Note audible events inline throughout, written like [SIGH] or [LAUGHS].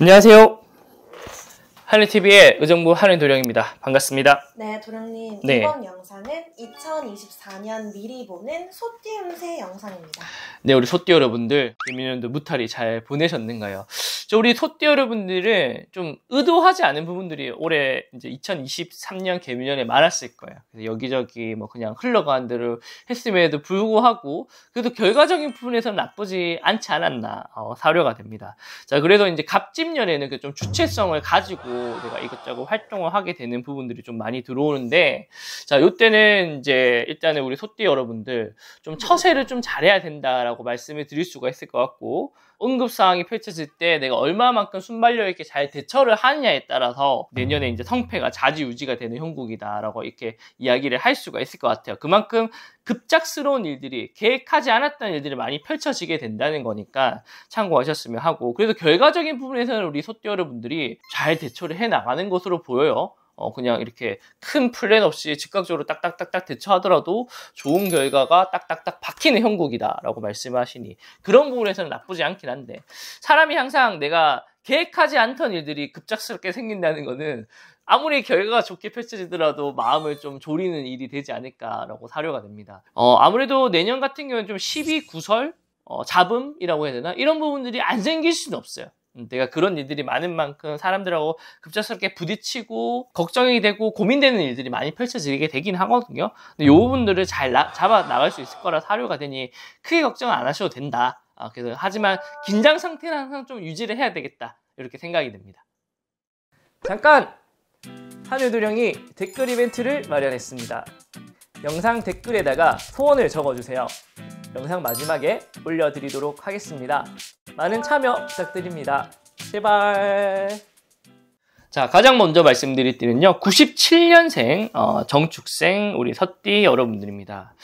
안녕하세요. 하늘TV의 의정부 하늘도령입니다. 반갑습니다. 네, 도령님. 네. 이번 영상은 2024년 미리 보는 소띠 운세 영상입니다. 네, 우리 소띠 여러분들, 이민연도 무탈이 잘 보내셨는가요? 저 우리 소띠 여러분들은 좀 의도하지 않은 부분들이 올해 이제 2023년 개미년에 많았을 거예요. 그래서 여기저기 뭐 그냥 흘러간 대로 했음에도 불구하고 그래도 결과적인 부분에서는 나쁘지 않지 않았나 어, 사료가 됩니다. 자, 그래서 이제 갑집년에는 그 좀 주체성을 가지고 되 내가 이것저것 활동을 하게 되는 부분들이 좀 많이 들어오는데 자요때는 이제 일단은 우리 소띠 여러분들 좀 음. 처세를 좀 잘해야 된다라고 말씀을 드릴 수가 있을 것 같고 응급 상황이 펼쳐질 때 내가 얼마만큼 순발력 있게 잘 대처를 하느냐에 따라서 내년에 이제 성패가 자지우지가 되는 형국이다라고 이렇게 이야기를 할 수가 있을 것 같아요. 그만큼 급작스러운 일들이 계획하지 않았던 일들이 많이 펼쳐지게 된다는 거니까 참고하셨으면 하고 그래서 결과적인 부분에서는 우리 소띠 어 여러분들이 잘 대처를 해 나가는 것으로 보여요. 어, 그냥 이렇게 큰 플랜 없이 즉각적으로 딱딱딱딱 대처하더라도 좋은 결과가 딱딱딱 박히는 형국이다라고 말씀하시니 그런 부분에서는 나쁘지 않긴 한데 사람이 항상 내가 계획하지 않던 일들이 급작스럽게 생긴다는 거는 아무리 결과가 좋게 펼쳐지더라도 마음을 좀 졸이는 일이 되지 않을까라고 사료가 됩니다. 어, 아무래도 내년 같은 경우는 좀12 구설? 어, 잡음이라고 해야 되나? 이런 부분들이 안 생길 수는 없어요. 음, 내가 그런 일들이 많은 만큼 사람들하고 급작스럽게 부딪히고 걱정이 되고 고민되는 일들이 많이 펼쳐지게 되긴 하거든요. 근데 요 음. 부분들을 잘 나, 잡아 나갈 수 있을 거라 사료가 되니 크게 걱정 안 하셔도 된다. 아, 그래서 하지만 긴장 상태는 항상 좀 유지를 해야 되겠다. 이렇게 생각이 됩니다 잠깐! 한유두령이 댓글 이벤트를 마련했습니다. 영상 댓글에다가 소원을 적어주세요. 영상 마지막에 올려드리도록 하겠습니다. 많은 참여 부탁드립니다. 제발. 자, 가장 먼저 말씀드릴 때는요, 97년생, 어, 정축생, 우리 서띠 여러분들입니다.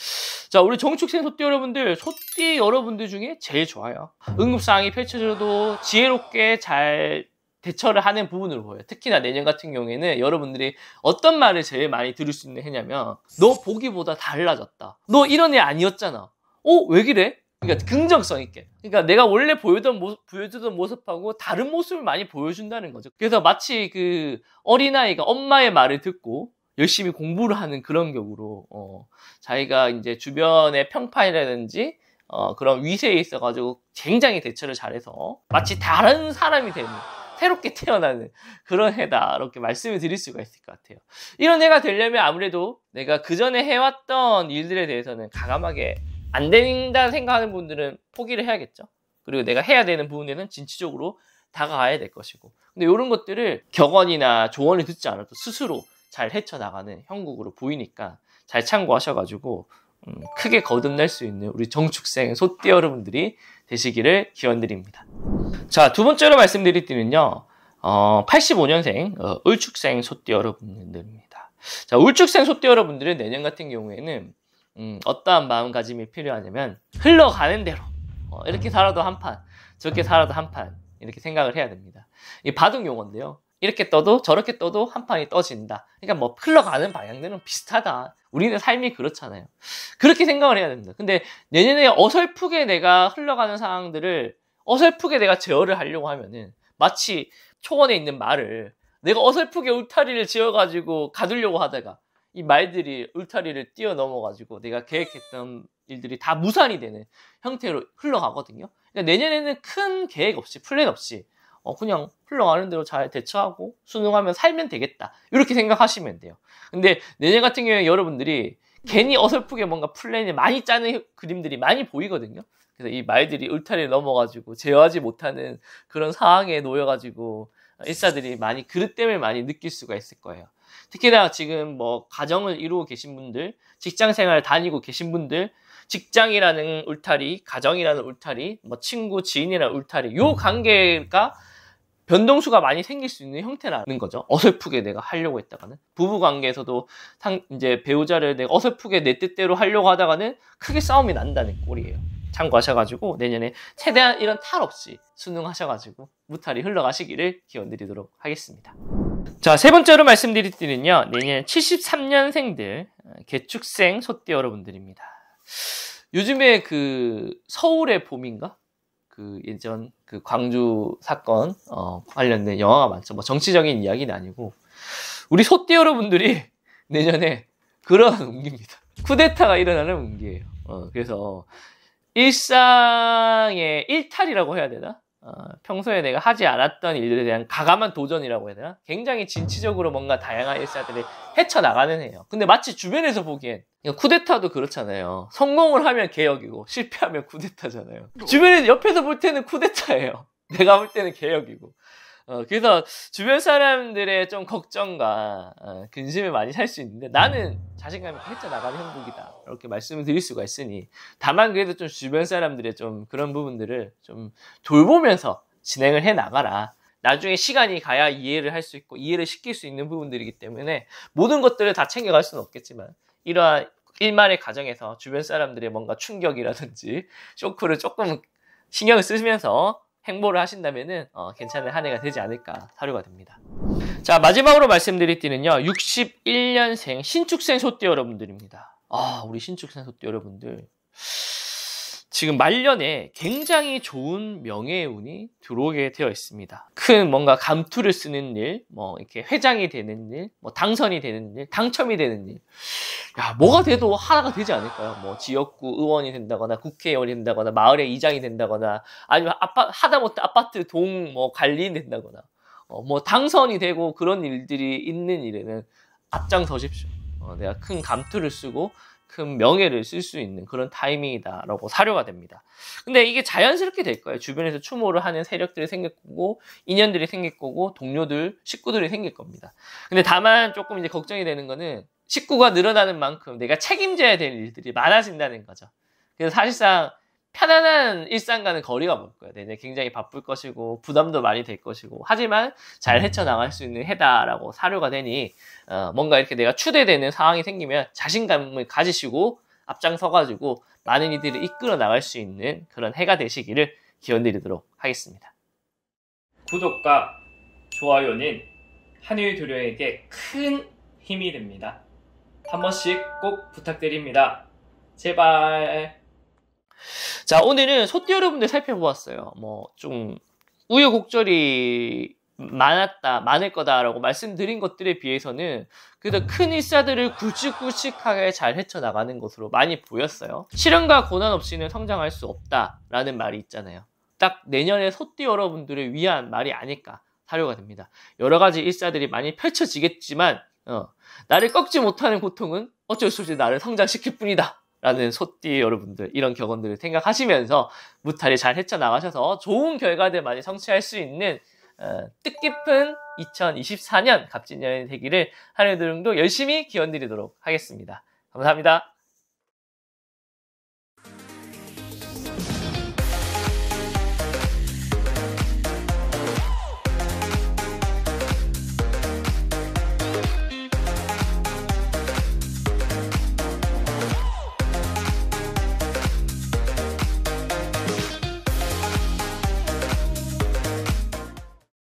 자, 우리 정축생 소띠 여러분들, 소띠 여러분들 중에 제일 좋아요. 응급상황이 펼쳐져도 지혜롭게 잘 대처를 하는 부분으로 보여요. 특히나 내년 같은 경우에는 여러분들이 어떤 말을 제일 많이 들을 수 있는 해냐면, 너 보기보다 달라졌다. 너 이런 애 아니었잖아. 어, 왜 그래? 그러니까 긍정성 있게. 그러니까 내가 원래 보여던 모습, 보여주던 모습하고 다른 모습을 많이 보여준다는 거죠. 그래서 마치 그 어린아이가 엄마의 말을 듣고 열심히 공부를 하는 그런 격으로, 어, 자기가 이제 주변의 평판이라든지, 어, 그런 위세에 있어가지고 굉장히 대처를 잘해서 마치 다른 사람이 되는, 새롭게 태어나는 그런 해다. 이렇게 말씀을 드릴 수가 있을 것 같아요. 이런 해가 되려면 아무래도 내가 그전에 해왔던 일들에 대해서는 가감하게 안 된다 생각하는 분들은 포기를 해야겠죠. 그리고 내가 해야 되는 부분에는 진취적으로 다가가야 될 것이고. 근데 이런 것들을 격언이나 조언을 듣지 않아도 스스로 잘 헤쳐나가는 형국으로 보이니까 잘 참고하셔가지고 음, 크게 거듭날 수 있는 우리 정축생 소띠 여러분들이 되시기를 기원드립니다. 자, 두 번째로 말씀드릴 때는요 어, 85년생 어, 을축생 소띠 여러분들입니다. 자, 을축생 소띠 여러분들은 내년 같은 경우에는 음, 어떠한 마음가짐이 필요하냐면 흘러가는 대로 어, 이렇게 살아도 한 판, 저렇게 살아도 한 판 이렇게 생각을 해야 됩니다. 이 바둑 용어인데요. 이렇게 떠도 저렇게 떠도 한 판이 떠진다. 그러니까 뭐 흘러가는 방향들은 비슷하다. 우리는 삶이 그렇잖아요. 그렇게 생각을 해야 됩니다. 근데 내년에 어설프게 내가 흘러가는 상황들을 어설프게 내가 제어를 하려고 하면은 마치 초원에 있는 말을 내가 어설프게 울타리를 지어가지고 가두려고 하다가 이 말들이 울타리를 뛰어넘어가지고 내가 계획했던 일들이 다 무산이 되는 형태로 흘러가거든요. 그러니까 내년에는 큰 계획 없이 플랜 없이 어, 그냥 흘러가는 대로 잘 대처하고 수능하면 살면 되겠다. 이렇게 생각하시면 돼요. 근데 내년 같은 경우에 여러분들이 괜히 어설프게 뭔가 플랜이 많이 짜는 그림들이 많이 보이거든요. 그래서 이 말들이 울타리를 넘어가지고 제어하지 못하는 그런 상황에 놓여가지고 일사들이 많이 그릇 때문에 많이 느낄 수가 있을 거예요. 특히나 지금 뭐 가정을 이루고 계신 분들, 직장 생활 다니고 계신 분들, 직장이라는 울타리, 가정이라는 울타리, 뭐 친구, 지인이라는 울타리, 요 음. 관계가 변동수가 많이 생길 수 있는 형태라는 거죠. 어설프게 내가 하려고 했다가는 부부 관계에서도 상, 이제 배우자를 내가 어설프게 내 뜻대로 하려고 하다가는 크게 싸움이 난다는 꼴이에요. 참고하셔가지고 내년에 최대한 이런 탈 없이 수능하셔가지고 무탈이 흘러가시기를 기원드리도록 하겠습니다. 자, 세 번째로 말씀드릴 때는요. 내년 73년생들 개축생 소띠 여러분들입니다. 요즘에 그 서울의 봄인가? 그 예전 그 광주 사건 어, 관련된 영화가 많죠. 뭐 정치적인 이야기는 아니고 우리 소띠 여러분들이 [LAUGHS] 내년에 그런 운기입니다. 쿠데타가 일어나는 운기예요. 어, 그래서 일상의 일탈이라고 해야 되나? 어, 평소에 내가 하지 않았던 일들에 대한 가감한 도전이라고 해야 되나? 굉장히 진취적으로 뭔가 다양한 일사들을 헤쳐나가는 해요. 근데 마치 주변에서 보기엔 쿠데타도 그렇잖아요. 성공을 하면 개혁이고 실패하면 쿠데타잖아요. 뭐. 주변에 서 옆에서 볼 때는 쿠데타예요. [LAUGHS] 내가 볼 때는 개혁이고. 어, 그래서 주변 사람들의 좀 걱정과 어, 근심을 많이 살 수 있는데 나는 자신감이 헤쳐 나가는 형국이다 이렇게 말씀을 드릴 수가 있으니 다만 그래도 좀 주변 사람들의 좀 그런 부분들을 좀 돌보면서 진행을 해 나가라. 나중에 시간이 가야 이해를 할 수 있고 이해를 시킬 수 있는 부분들이기 때문에 모든 것들을 다 챙겨갈 수는 없겠지만 이러한 일말의 과정에서 주변 사람들의 뭔가 충격이라든지 쇼크를 조금 신경을 쓰시면서 행보를 하신다면은 어, 괜찮은 한 해가 되지 않을까 사료가 됩니다. 자 마지막으로 말씀드릴 띠는요 61년생 신축생 소띠 여러분들입니다. 아 우리 신축생 소띠 여러분들 지금 말년에 굉장히 좋은 명예 운이 들어오게 되어 있습니다. 큰 뭔가 감투를 쓰는 일, 뭐 이렇게 회장이 되는 일, 뭐 당선이 되는 일, 당첨이 되는 일. 야, 뭐가 돼도 하나가 되지 않을까요? 뭐 지역구 의원이 된다거나 국회의원이 된다거나 마을의 이장이 된다거나 아니면 아파 하다못해 아파트 동 뭐 관리인 된다거나 어, 뭐 당선이 되고 그런 일들이 있는 일에는 앞장서십시오. 어, 내가 큰 감투를 쓰고 큰 명예를 쓸 수 있는 그런 타이밍이다라고 사료가 됩니다. 근데 이게 자연스럽게 될 거예요. 주변에서 추모를 하는 세력들이 생길 거고, 인연들이 생길 거고, 동료들, 식구들이 생길 겁니다. 근데 다만 조금 이제 걱정이 되는 거는 식구가 늘어나는 만큼 내가 책임져야 될 일들이 많아진다는 거죠. 그래서 사실상 편안한 일상과는 거리가 먼 거예요. 네, 이제 굉장히 바쁠 것이고 부담도 많이 될 것이고 하지만 잘 음. 헤쳐나갈 수 있는 해다라고 사료가 되니 어, 뭔가 이렇게 내가 추대되는 상황이 생기면 자신감을 가지시고 앞장서가지고 많은 이들을 이끌어 나갈 수 있는 그런 해가 되시기를 기원드리도록 하겠습니다. 구독과 좋아요는 한일 두려에게 큰 힘이 됩니다. 한 번씩 꼭 부탁드립니다. 제발. 자, 오늘은 소띠 여러분들 살펴보았어요. 뭐, 좀, 우여곡절이 많았다, 많을 거다라고 말씀드린 것들에 비해서는 그래도 큰 일사들을 굵직굵직하게 잘 헤쳐나가는 것으로 많이 보였어요. 실현과 고난 없이는 성장할 수 없다라는 말이 있잖아요. 딱 내년에 소띠 여러분들을 위한 말이 아닐까 사료가 됩니다. 여러 가지 일사들이 많이 펼쳐지겠지만 어, 나를 꺾지 못하는 고통은 어쩔 수 없이 나를 성장시킬 뿐이다. 라는 소띠 여러분들 이런 경험들을 생각하시면서 무탈히잘 헤쳐나가셔서 좋은 결과들 많이 성취할 수 있는 어, 뜻깊은 2024년 갑진년이 되기를 하늘도령도 열심히 기원드리도록 하겠습니다. 감사합니다.